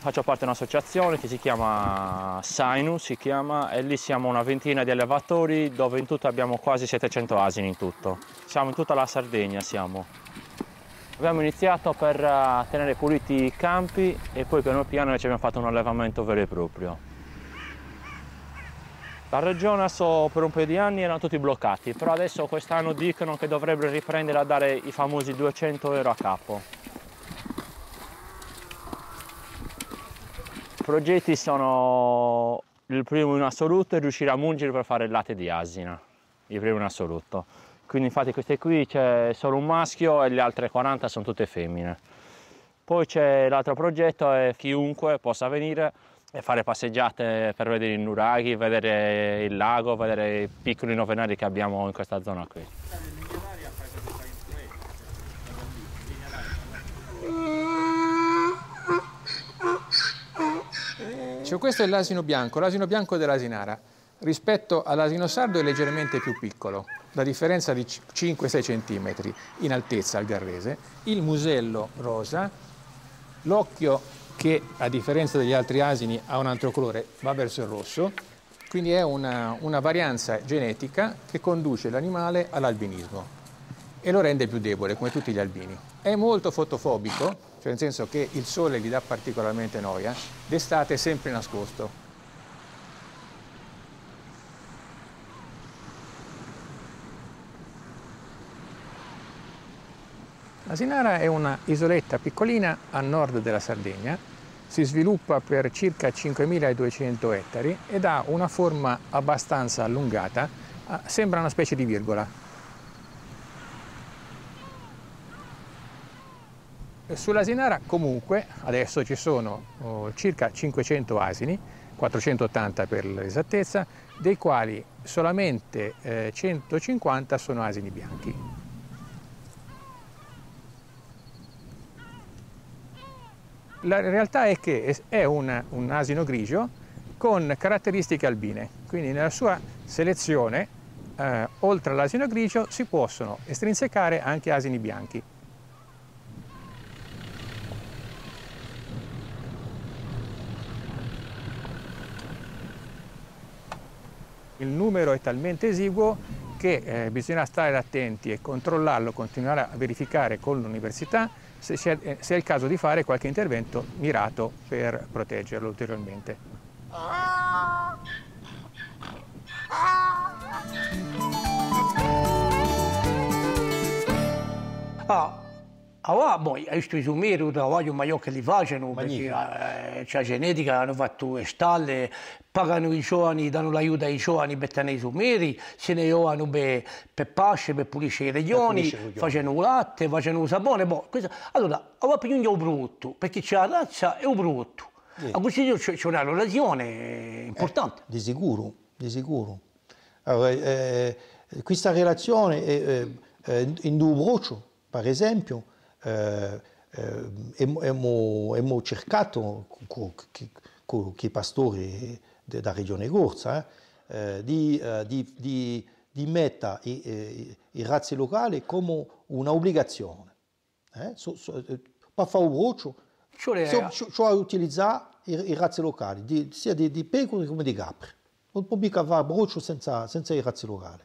faccio parte di un'associazione che si chiama Sainu, si chiama, e lì siamo una ventina di allevatori dove in tutto abbiamo quasi 700 asini in tutto. Siamo in tutta la Sardegna, siamo. Abbiamo iniziato per eh, tenere puliti i campi e poi piano piano ci abbiamo fatto un allevamento vero e proprio. La regione adesso per un paio di anni erano tutti bloccati, però adesso quest'anno dicono che dovrebbero riprendere a dare i famosi 200 euro a capo. progetti sono il primo in assoluto è riuscire a mungere per fare il latte di asina, il primo in assoluto. Quindi infatti queste qui c'è solo un maschio e le altre 40 sono tutte femmine. Poi c'è l'altro progetto è chiunque possa venire e fare passeggiate per vedere i nuraghi, vedere il lago, vedere i piccoli novenari che abbiamo in questa zona qui. Cioè, questo è l'asino bianco, l'asino bianco dell'asinara. Rispetto all'asino sardo è leggermente più piccolo, la differenza di 5-6 cm in altezza al garrese, il musello rosa, l'occhio che a differenza degli altri asini ha un altro colore, va verso il rosso, quindi è una, una varianza genetica che conduce l'animale all'albinismo e lo rende più debole come tutti gli albini. È molto fotofobico, cioè nel senso che il sole gli dà particolarmente noia, d'estate è sempre nascosto. La Sinara è una isoletta piccolina a nord della Sardegna, si sviluppa per circa 5.200 ettari ed ha una forma abbastanza allungata, ah, sembra una specie di virgola. Eh, sulla Sinara comunque adesso ci sono oh, circa 500 asini, 480 per l'esattezza, dei quali solamente eh, 150 sono asini bianchi. La realtà è che è un, un asino grigio con caratteristiche albine, quindi nella sua selezione, eh, oltre all'asino grigio, si possono estrinsecare anche asini bianchi. il numero è talmente esiguo che eh, bisogna stare attenti e controllarlo, continuare a verificare con l'università se, eh, se, è il caso di fare qualche intervento mirato per proteggerlo ulteriormente. Oh. Allora, boh, io sto su me, lavoro, ma io che li facciano, perché eh, c'è genetica, hanno fatto le stalle, pagano i giovani, danno l'aiuto ai giovani per tenere i sumeri, se ne giovano per, per pasce, per pulire i regioni, facendo latte, facendo sapone. Boh, questo. Allora, ho preso un brutto, perché c'è la razza e un brutto. Sì. A questo c'è una relazione importante. Eh, di sicuro, di sicuro. Allora, eh, questa relazione è, è, eh, eh, in due broccio, per esempio, abbiamo eh, eh, cercato con i pastori della regione Gorza eh, eh, di, di, di, di, mettere i, i razzi locali come un'obbligazione. Eh? So, so, per fare un voce, cioè, so, cioè utilizzare i, razzi locali, sia di, pecore come di capre. Non può mica fare broccio senza, senza i razzi locali.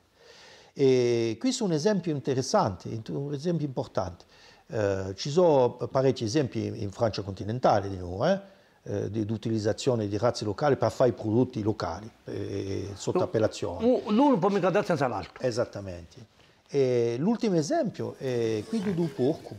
E questo è un esempio interessante, un esempio importante. Eh, ci sono parecchi esempi in Francia continentale di nuovo, eh? eh di, utilizzazione di razze locali per fare i prodotti locali eh, eh sotto appellazione. L'uno può mica dare senza l'altro. Esattamente. l'ultimo esempio è quello di un porco,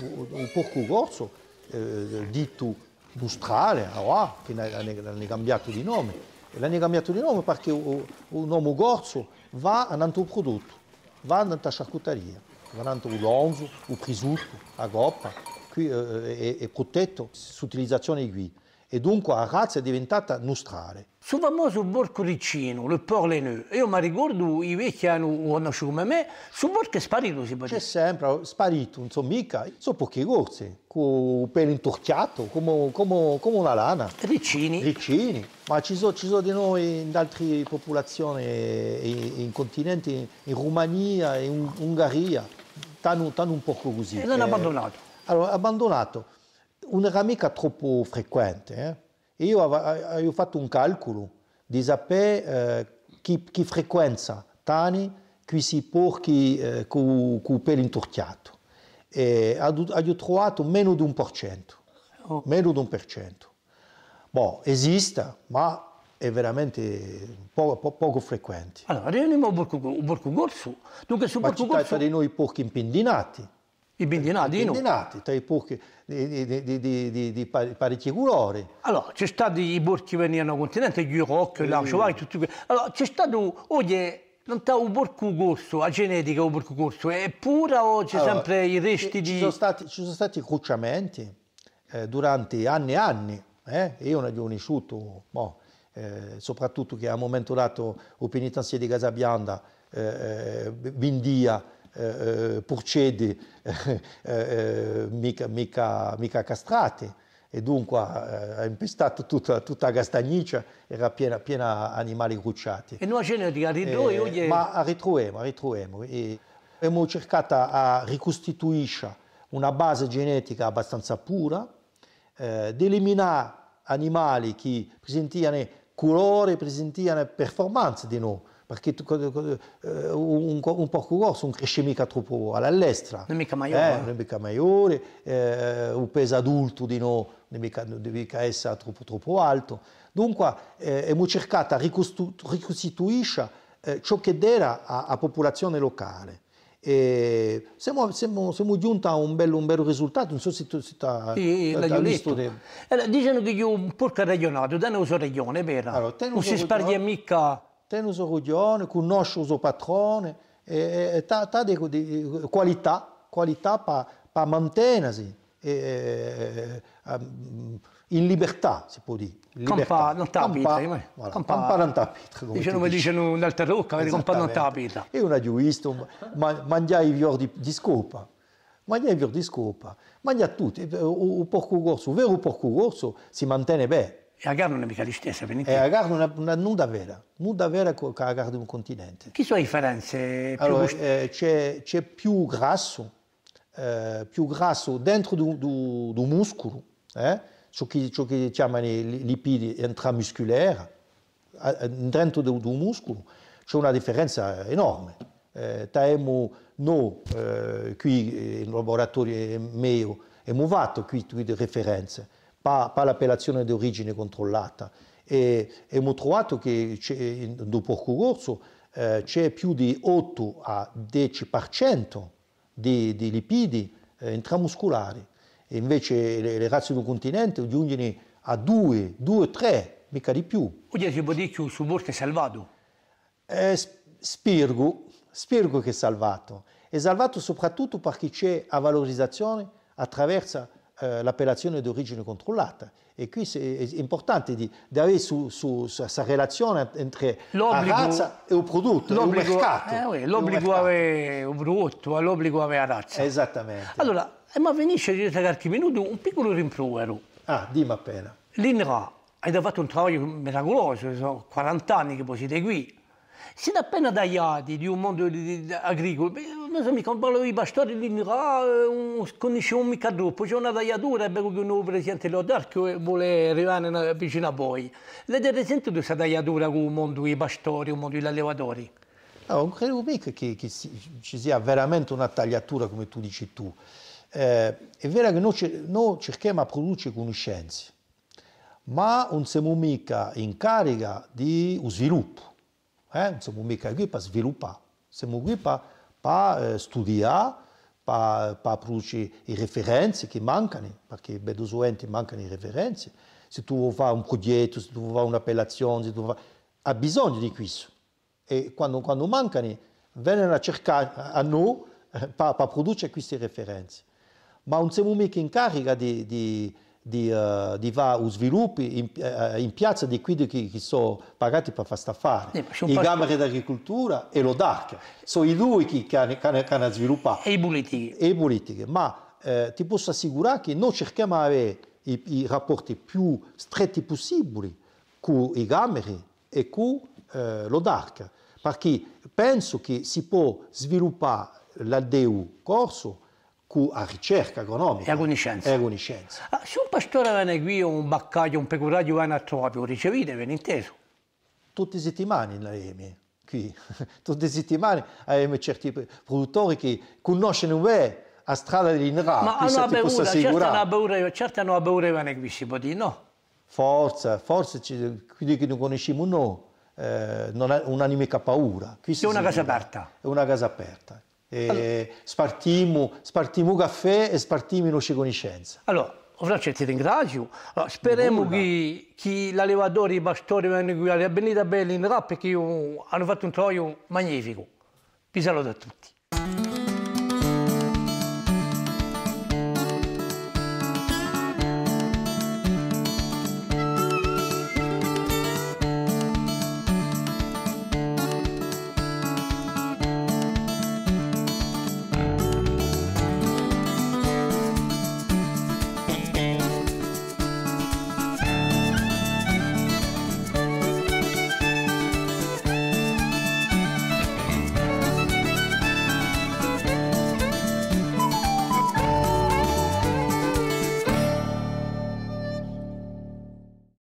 un porco corso, eh, detto lustrale, ah, ah, che l'hanno cambiato di nome. L'hanno cambiato di nome perché un uomo corso va a un altro prodotto, va a una charcuteria. Garanto l'onzo, il prosciutto, la coppa, qui è, eh, è eh, protetto l'utilizzazione di qui e dunque la razza è diventata nostrale. Su famoso borco riccino, le porleneux, io mi ricordo i vecchi hanno conosciuto come me, su borco è sparito si poteva. C'è sempre, sparito, non so mica, sono poche corse, con il pelo intorchiato, come, come, come, una lana. Riccini. Riccini, ma ci sono, ci sono di noi in altre popolazioni, in, in continenti, in Romania, in Ungheria t'hanno un po' così. E l'hanno eh, abbandonato. Allora, abbandonato. Un'era mica troppo frequente. Eh? Io ho fatto un calcolo di sapere eh, chi, chi, frequenza tani qui si porchi eh, con, il pelo intorchiato. E ho trovato meno di un per cento. Oh. Meno di un per cento. Boh, esiste, ma e veramente poco, po poco frequenti. Allora, arriviamo al Borco Gorsu. Dunque, su Borco Gorsu... di noi pochi impindinati. I bindinati, I bindinati, tra i porchi di, di, di, di parecchi colori. Allora, c'è stato i che venivano dal continente, gli occhi, eh, la ciovai, tutti quelli. Allora, c'è stato, oggi non c'è un borco corso, la genetica un borco corso, è pura o c'è allora, sempre i resti di... Ci sono stati, ci sono stati cruciamenti eh, durante anni e anni, eh? io ne ho conosciuto boh, eh, soprattutto che a un momento dato o penitenziario di Casabianda eh, vendia eh, eh, eh porcedi eh, mica, mica, mica castrati e dunque ha impestato tutta, tutta la castagniccia, era piena, di animali crucciati. E noi ce ne ritroviamo? Eh, ma ritroviamo, ritroviamo. E abbiamo cercato di ricostituire una base genetica abbastanza pura, eh, di eliminare animali che presentavano colore presenti la performance di noi perché eh, un, un porco corso non cresce mica troppo all'estero Non è mica maggiore. Eh, non è mica maggiore, eh, un peso adulto di noi non, mica, non deve mica essere troppo, troppo alto. Dunque eh, abbiamo cercato di ricostituire eh, ciò che era a, popolazione locale. E siamo, siamo, siamo, giunti a un bel, un bello, risultato, non so se tu, hai visto. Te. Allora, dicono che io un porco ragionato, te ne uso ragione, vero? Allora, non si sparghi mica... Te ne uso ragione, conosci il suo patrone, e, e, e di, di, qualità, qualità per mantenersi. E, e, e, in libertà, si può dire. Campa non tapita. Campa, eh, voilà, campa, campa non tapita. Come dicono, dicono in alta rocca, campa non tapita. Io non ho visto, ma, mangiare i fiori di, di scopa. Mangiare i fiori di scopa. Mangia tutti. Il eh, porco corso, il vero porco grosso, si mantiene bene. E la gara non è mica la stessa, E eh, la gara non è, non è vera, nuda vera con la gara di un continente. Chi sono le differenze? Allora, eh, c'è, più grasso, eh, più grasso dentro del muscolo, eh? ciò che, ciò che chiamano i lipidi intramuscolari, dentro di un muscolo, c'è una differenza enorme. Eh, abbiamo noi eh, qui in laboratorio eh, mio abbiamo fatto qui, qui di referenze, per l'appellazione di origine controllata e abbiamo trovato che dopo il corso eh, c'è più di 8 a 10% di, di lipidi eh, intramuscolari e invece le, le razze di un continente giungono a due, due, tre, mica di più. Oggi si può dire che su morte è salvato? Eh, spirgo, spirgo che è salvato. È salvato soprattutto perché c'è la valorizzazione attraverso eh, l'appellazione d'origine controllata. E qui è importante di, di avere su, su, su, questa relazione tra la razza e il prodotto, l'obbligo, mercato. Eh, l'obbligo avere un prodotto, l'obbligo avere la razza. Esattamente. Allora, e eh, mi avvenisce dietro qualche minuto un piccolo rimprovero. Ah, dimmi appena. L'INRA hai fatto un travaglio miracoloso, sono 40 anni che poi siete qui. Siete appena tagliati di un mondo di, di, agricolo, non so mica, parlo di pastori l'INRA, ah, un, conoscevo mica troppo, c'è una tagliatura, e che un presidente Lodarchio eh, vuole arrivare vicino a voi. L'avete avete sentito questa tagliatura con il mondo dei pastori, il mondo degli allevatori? non ah, credo mica che, che ci sia veramente una tagliatura come tu dici tu. Eh, è vero che noi, noi cerchiamo di produrre conoscenze, ma non siamo mica in carica di sviluppo, eh? non siamo mica qui per sviluppare, siamo qui per, per eh, studiare, per, per produrre le referenze che mancano, perché per gli utenti mancano le referenze. Se tu vuoi fare un progetto, se tu vuoi fare un'appellazione, se tu vuoi... ha bisogno di questo. E quando, quando mancano, vengono a cercare a noi eh, per produrre queste referenze ma non siamo mica in carica di, di, di, uh, di fare sviluppi in, uh, in, piazza di quelli che, che sono pagati per fare affari. Eh, I camere d'agricoltura e lo DARC, sono i due che, hanno sviluppato. E i politiche. E i politiche, ma eh, ti posso assicurare che noi cerchiamo di avere i, i rapporti più stretti possibili con i camere e con eh, lo DARC, perché penso che si può sviluppare l'Aldeu corso a ricerca agronomica. E agoniscienza. E agoniscienza. Ah, se un pastore viene qui un baccaglio, un pecuraglio viene a Tropio, ricevete, viene inteso? Tutte le settimane l'AEMI, qui. <laughs> Tutte le settimane abbiamo certi produttori che conoscono bene la strada dell'Inra. Ma hanno una paura, certo hanno una bevuta viene qui, si può dire, no? Forza, forza, quelli che non conosciamo noi, eh, non, ha, non hanno paura. Qui è una casa aperta. È una casa aperta eh, spartimu, spartimu caffè e spartimu noci conoscenza. Allora, Francia ti ringrazio, allora, speriamo che, che l'allevadore e pastori vengano guidati benita bene in rap perché hanno fatto un troio magnifico. saluto a tutti.